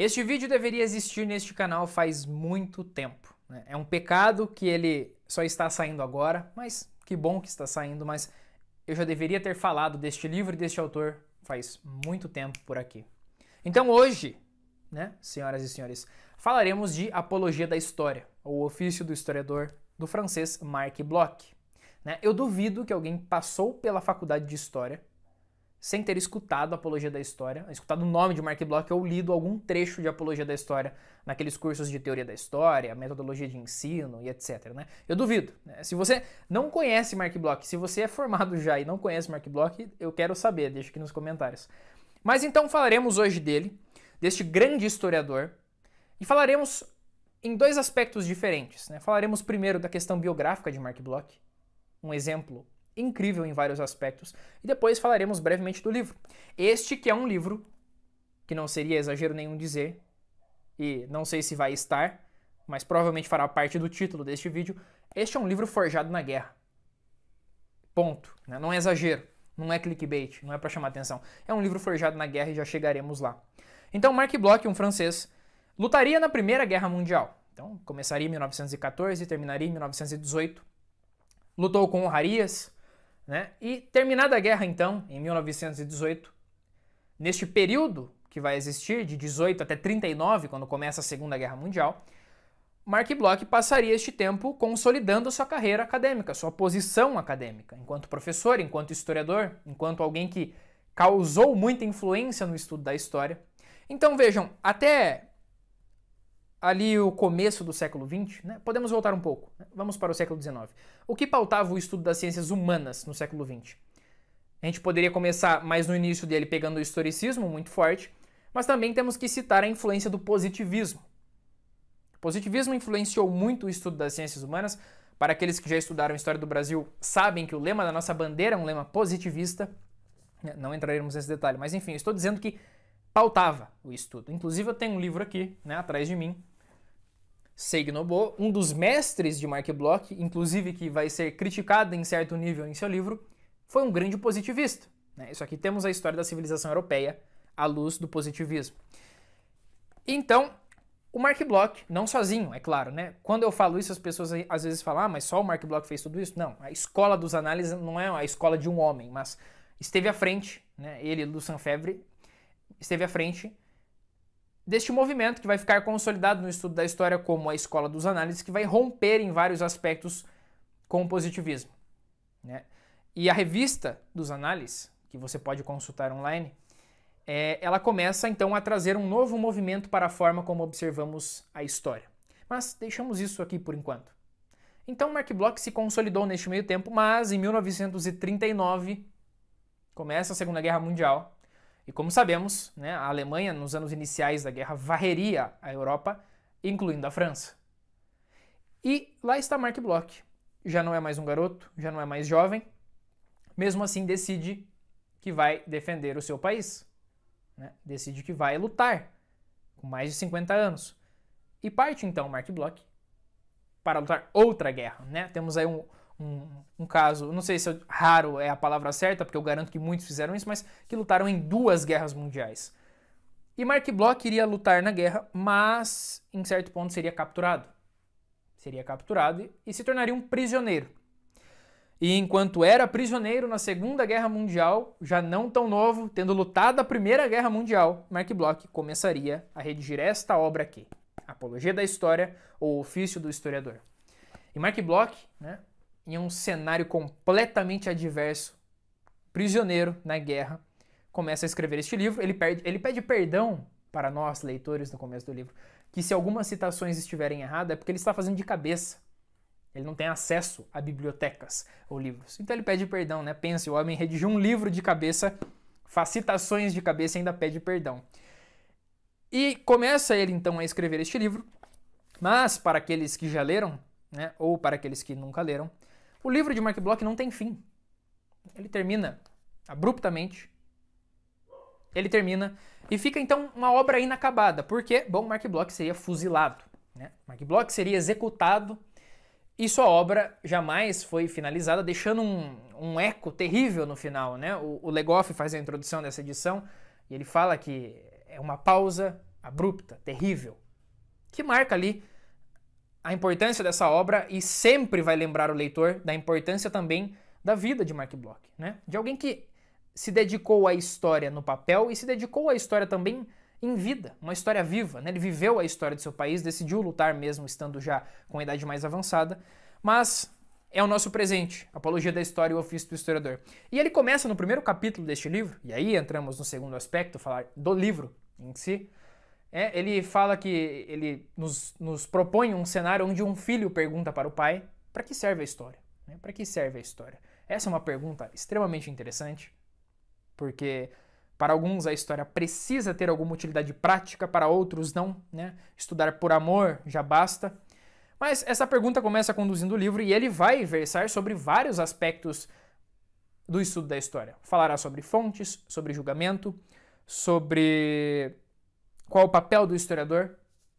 Este vídeo deveria existir neste canal faz muito tempo. Né? É um pecado que ele só está saindo agora, mas que bom que está saindo, mas eu já deveria ter falado deste livro e deste autor faz muito tempo por aqui. Então hoje, né, senhoras e senhores, falaremos de Apologia da História, ou o ofício do historiador do francês Marc Bloch. Né? Eu duvido que alguém passou pela faculdade de História sem ter escutado a Apologia da História, escutado o nome de Mark Bloch ou lido algum trecho de Apologia da História naqueles cursos de Teoria da História, Metodologia de Ensino e etc. Né? Eu duvido. Né? Se você não conhece Mark Bloch, se você é formado já e não conhece Mark Bloch, eu quero saber, deixa aqui nos comentários. Mas então falaremos hoje dele, deste grande historiador, e falaremos em dois aspectos diferentes. Né? Falaremos primeiro da questão biográfica de Mark Bloch, um exemplo incrível em vários aspectos, e depois falaremos brevemente do livro. Este que é um livro, que não seria exagero nenhum dizer, e não sei se vai estar, mas provavelmente fará parte do título deste vídeo, este é um livro forjado na guerra. Ponto. Né? Não é exagero, não é clickbait, não é para chamar atenção. É um livro forjado na guerra e já chegaremos lá. Então, Marc Bloch, um francês, lutaria na Primeira Guerra Mundial. Então, começaria em 1914 e terminaria em 1918. Lutou com honrarias, né? E terminada a guerra, então, em 1918, neste período que vai existir, de 18 até 39, quando começa a Segunda Guerra Mundial, Mark Bloch passaria este tempo consolidando sua carreira acadêmica, sua posição acadêmica, enquanto professor, enquanto historiador, enquanto alguém que causou muita influência no estudo da história. Então vejam, até ali o começo do século XX, né? podemos voltar um pouco, né? vamos para o século XIX. O que pautava o estudo das ciências humanas no século XX? A gente poderia começar mais no início dele pegando o historicismo muito forte, mas também temos que citar a influência do positivismo. O positivismo influenciou muito o estudo das ciências humanas. Para aqueles que já estudaram história do Brasil, sabem que o lema da nossa bandeira é um lema positivista. Né, não entraremos nesse detalhe, mas enfim, estou dizendo que pautava o estudo. Inclusive, eu tenho um livro aqui, né, atrás de mim, Seignobo, um dos mestres de Mark Bloch, inclusive que vai ser criticado em certo nível em seu livro, foi um grande positivista. Né? Isso aqui temos a história da civilização europeia à luz do positivismo. Então, o Mark Bloch, não sozinho, é claro, né? Quando eu falo isso, as pessoas às vezes falam, ah, mas só o Mark Bloch fez tudo isso? Não, a escola dos análises não é a escola de um homem, mas esteve à frente, né? Ele, Lucian Febvre, esteve à frente deste movimento que vai ficar consolidado no estudo da história como a escola dos análises, que vai romper em vários aspectos com o positivismo. Né? E a revista dos análises, que você pode consultar online, é, ela começa então a trazer um novo movimento para a forma como observamos a história. Mas deixamos isso aqui por enquanto. Então Mark Bloch se consolidou neste meio tempo, mas em 1939 começa a Segunda Guerra Mundial e como sabemos, né, a Alemanha, nos anos iniciais da guerra, varreria a Europa, incluindo a França. E lá está Mark Bloch. Já não é mais um garoto, já não é mais jovem, mesmo assim decide que vai defender o seu país. Né? Decide que vai lutar, com mais de 50 anos. E parte então Mark Bloch para lutar outra guerra. Né? Temos aí um, um, um caso, não sei se eu, raro é a palavra certa, porque eu garanto que muitos fizeram isso, mas que lutaram em duas guerras mundiais. E Mark Bloch iria lutar na guerra, mas em certo ponto seria capturado. Seria capturado e se tornaria um prisioneiro. E enquanto era prisioneiro na Segunda Guerra Mundial, já não tão novo, tendo lutado a Primeira Guerra Mundial, Mark Bloch começaria a redigir esta obra aqui, Apologia da História ou Ofício do Historiador. E Mark Bloch, né, em um cenário completamente adverso, prisioneiro na guerra, começa a escrever este livro. Ele, perde, ele pede perdão para nós, leitores, no começo do livro, que se algumas citações estiverem erradas é porque ele está fazendo de cabeça. Ele não tem acesso a bibliotecas ou livros. Então ele pede perdão, né? Pense, o homem redigiu um livro de cabeça, faz citações de cabeça e ainda pede perdão. E começa ele então a escrever este livro, mas para aqueles que já leram, né, ou para aqueles que nunca leram, o livro de Mark Bloch não tem fim. Ele termina abruptamente. Ele termina e fica então uma obra inacabada, porque, bom, Mark Bloch seria fuzilado. Né? Mark Bloch seria executado e sua obra jamais foi finalizada, deixando um, um eco terrível no final. Né? O, o Legoff faz a introdução dessa edição e ele fala que é uma pausa abrupta, terrível, que marca ali a importância dessa obra e sempre vai lembrar o leitor da importância também da vida de Mark Bloch, né? De alguém que se dedicou à história no papel e se dedicou à história também em vida, uma história viva, né? Ele viveu a história do seu país, decidiu lutar mesmo estando já com a idade mais avançada, mas é o nosso presente, Apologia da História e o Ofício do Historiador. E ele começa no primeiro capítulo deste livro, e aí entramos no segundo aspecto, falar do livro em si, é, ele fala que ele nos, nos, propõe um cenário onde um filho pergunta para o pai para que serve a história? Né? Para que serve a história? Essa é uma pergunta extremamente interessante, porque para alguns a história precisa ter alguma utilidade prática, para outros não. Né? Estudar por amor já basta. Mas essa pergunta começa conduzindo o livro e ele vai versar sobre vários aspectos do estudo da história. Falará sobre fontes, sobre julgamento, sobre qual o papel do historiador,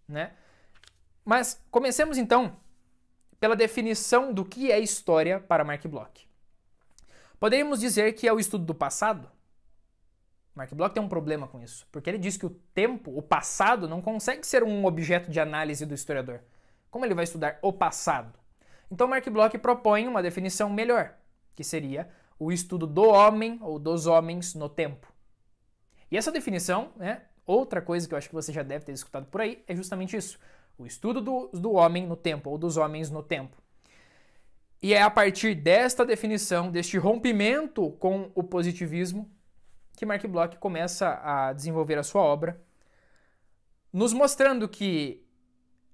né? Mas comecemos então pela definição do que é história para Mark Bloch. Poderíamos dizer que é o estudo do passado? Mark Bloch tem um problema com isso, porque ele diz que o tempo, o passado, não consegue ser um objeto de análise do historiador. Como ele vai estudar o passado? Então Mark Bloch propõe uma definição melhor, que seria o estudo do homem ou dos homens no tempo. E essa definição né, Outra coisa que eu acho que você já deve ter escutado por aí é justamente isso: o estudo do, do homem no tempo, ou dos homens no tempo. E é a partir desta definição, deste rompimento com o positivismo, que Mark Bloch começa a desenvolver a sua obra, nos mostrando que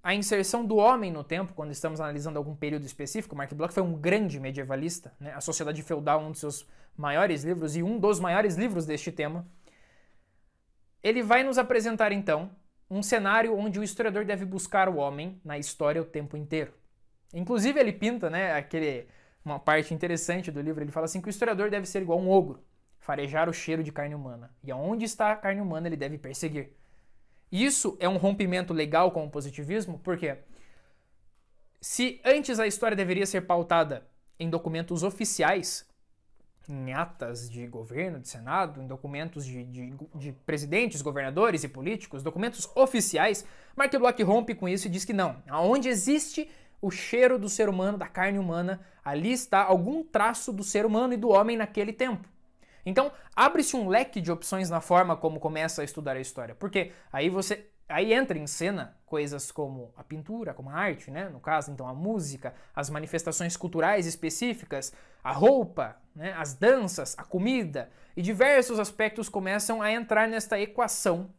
a inserção do homem no tempo, quando estamos analisando algum período específico, Mark Bloch foi um grande medievalista, né? A Sociedade Feudal, um dos seus maiores livros e um dos maiores livros deste tema. Ele vai nos apresentar então um cenário onde o historiador deve buscar o homem na história o tempo inteiro. Inclusive ele pinta, né, aquele uma parte interessante do livro, ele fala assim que o historiador deve ser igual um ogro, farejar o cheiro de carne humana, e aonde está a carne humana ele deve perseguir. Isso é um rompimento legal com o positivismo, porque se antes a história deveria ser pautada em documentos oficiais, em atas de governo, de Senado, em documentos de, de, de presidentes, governadores e políticos, documentos oficiais, Mark Bloch rompe com isso e diz que não. Aonde existe o cheiro do ser humano, da carne humana, ali está algum traço do ser humano e do homem naquele tempo. Então, abre-se um leque de opções na forma como começa a estudar a história, porque aí você aí entra em cena coisas como a pintura, como a arte, né? no caso, então, a música, as manifestações culturais específicas, a roupa, né? as danças, a comida e diversos aspectos começam a entrar nesta equação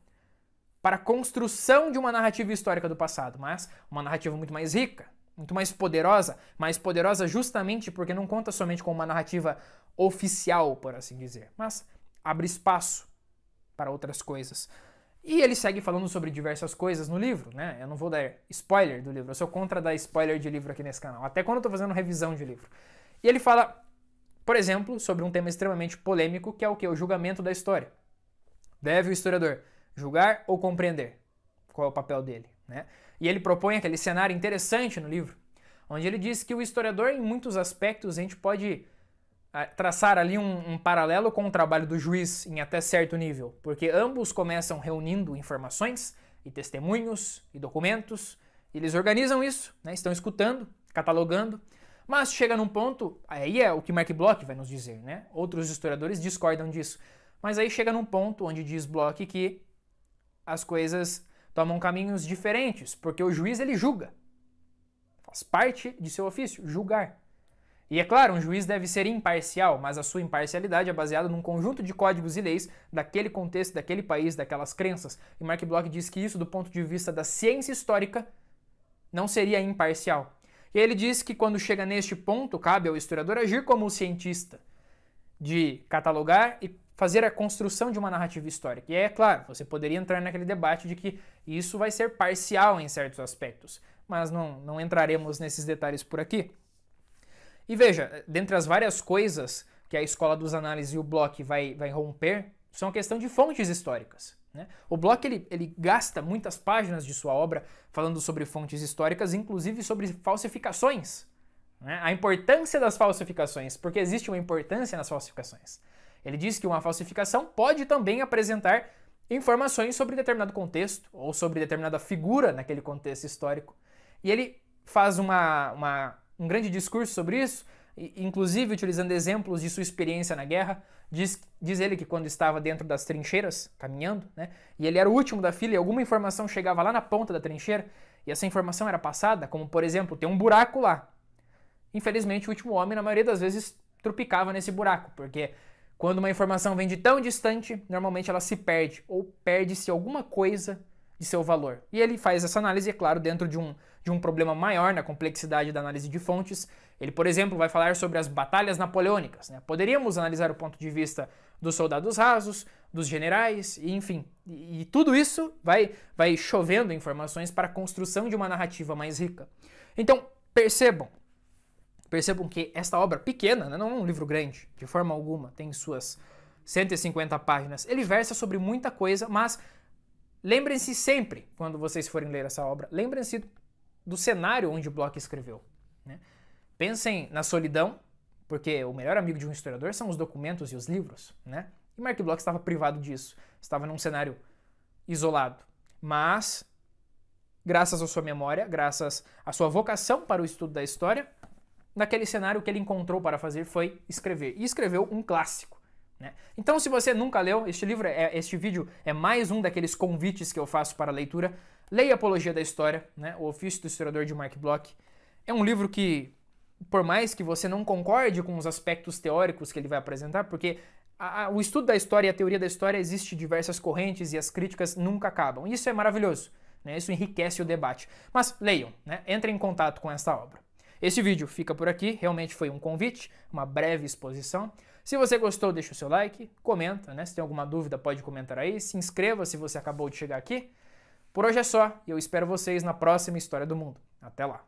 para a construção de uma narrativa histórica do passado, mas uma narrativa muito mais rica, muito mais poderosa, mais poderosa justamente porque não conta somente com uma narrativa oficial, por assim dizer, mas abre espaço para outras coisas. E ele segue falando sobre diversas coisas no livro, né? Eu não vou dar spoiler do livro, eu sou contra dar spoiler de livro aqui nesse canal, até quando eu tô fazendo revisão de livro. E ele fala, por exemplo, sobre um tema extremamente polêmico, que é o que? O julgamento da história. Deve o historiador julgar ou compreender? Qual é o papel dele, né? E ele propõe aquele cenário interessante no livro, onde ele diz que o historiador, em muitos aspectos, a gente pode traçar ali um, um, paralelo com o trabalho do juiz em até certo nível, porque ambos começam reunindo informações e testemunhos e documentos, e eles organizam isso, né? estão escutando, catalogando, mas chega num ponto, aí é o que Mark Bloch vai nos dizer, né? Outros historiadores discordam disso, mas aí chega num ponto onde diz Bloch que as coisas tomam caminhos diferentes, porque o juiz ele julga. Faz parte de seu ofício, julgar. E é claro, um juiz deve ser imparcial, mas a sua imparcialidade é baseada num conjunto de códigos e leis daquele contexto, daquele país, daquelas crenças. E Mark Bloch diz que isso, do ponto de vista da ciência histórica, não seria imparcial. E ele diz que quando chega neste ponto, cabe ao historiador agir como o cientista, de catalogar e fazer a construção de uma narrativa histórica. E é claro, você poderia entrar naquele debate de que isso vai ser parcial em certos aspectos, mas não, não entraremos nesses detalhes por aqui. E veja, dentre as várias coisas que a escola dos análises e o Bloch vai, vai romper, são a questão de fontes históricas. Né? O Bloch ele, ele gasta muitas páginas de sua obra falando sobre fontes históricas, inclusive sobre falsificações. Né? A importância das falsificações, porque existe uma importância nas falsificações. Ele diz que uma falsificação pode também apresentar informações sobre determinado contexto ou sobre determinada figura naquele contexto histórico. E ele faz uma, uma um grande discurso sobre isso, inclusive utilizando exemplos de sua experiência na guerra. Diz, diz ele que quando estava dentro das trincheiras, caminhando, né, e ele era o último da fila e alguma informação chegava lá na ponta da trincheira, e essa informação era passada, como por exemplo, tem um buraco lá. Infelizmente, o último homem, na maioria das vezes, tropicava nesse buraco, porque quando uma informação vem de tão distante, normalmente ela se perde, ou perde-se alguma coisa de seu valor. E ele faz essa análise, é claro, dentro de um, de um problema maior na complexidade da análise de fontes. Ele, por exemplo, vai falar sobre as batalhas napoleônicas. Né? Poderíamos analisar o ponto de vista dos soldados rasos, dos generais, e, enfim. E, e tudo isso vai, vai chovendo informações para a construção de uma narrativa mais rica. Então, percebam, percebam que esta obra pequena, né, não é um livro grande, de forma alguma, tem suas 150 páginas, ele versa sobre muita coisa, mas Lembrem-se sempre, quando vocês forem ler essa obra, lembrem-se do cenário onde Bloch escreveu. Né? Pensem na solidão, porque o melhor amigo de um historiador são os documentos e os livros, né? E Mark Bloch estava privado disso, estava num cenário isolado. Mas, graças à sua memória, graças à sua vocação para o estudo da história, naquele cenário o que ele encontrou para fazer foi escrever. E escreveu um clássico. Né? Então, se você nunca leu, este livro, é, este vídeo é mais um daqueles convites que eu faço para a leitura. Leia Apologia da História, né? O Ofício do Historiador de Mark Bloch. É um livro que, por mais que você não concorde com os aspectos teóricos que ele vai apresentar, porque a, a, o estudo da história e a teoria da história existe diversas correntes e as críticas nunca acabam. Isso é maravilhoso, né? Isso enriquece o debate. Mas leiam, né? Entrem em contato com essa obra. Esse vídeo fica por aqui, realmente foi um convite, uma breve exposição. Se você gostou, deixa o seu like, comenta, né? Se tem alguma dúvida, pode comentar aí. Se inscreva se você acabou de chegar aqui. Por hoje é só e eu espero vocês na próxima História do Mundo. Até lá!